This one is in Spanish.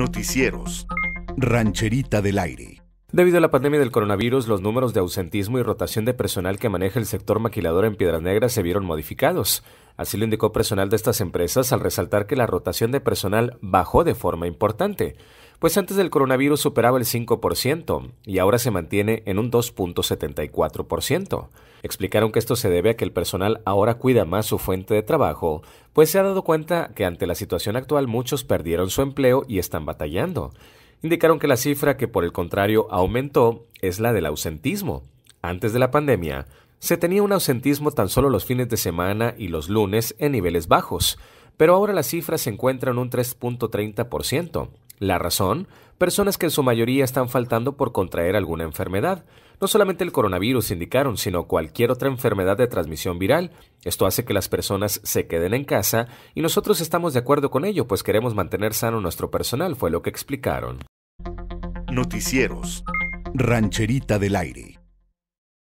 Noticieros. Rancherita del Aire. Debido a la pandemia del coronavirus, los números de ausentismo y rotación de personal que maneja el sector maquilador en Piedras Negras se vieron modificados. Así lo indicó personal de estas empresas al resaltar que la rotación de personal bajó de forma importante pues antes del coronavirus superaba el 5% y ahora se mantiene en un 2.74%. Explicaron que esto se debe a que el personal ahora cuida más su fuente de trabajo, pues se ha dado cuenta que ante la situación actual muchos perdieron su empleo y están batallando. Indicaron que la cifra que por el contrario aumentó es la del ausentismo. Antes de la pandemia, se tenía un ausentismo tan solo los fines de semana y los lunes en niveles bajos, pero ahora la cifra se encuentra en un 3.30%, la razón, personas que en su mayoría están faltando por contraer alguna enfermedad. No solamente el coronavirus indicaron, sino cualquier otra enfermedad de transmisión viral. Esto hace que las personas se queden en casa y nosotros estamos de acuerdo con ello, pues queremos mantener sano nuestro personal, fue lo que explicaron. Noticieros. Rancherita del Aire.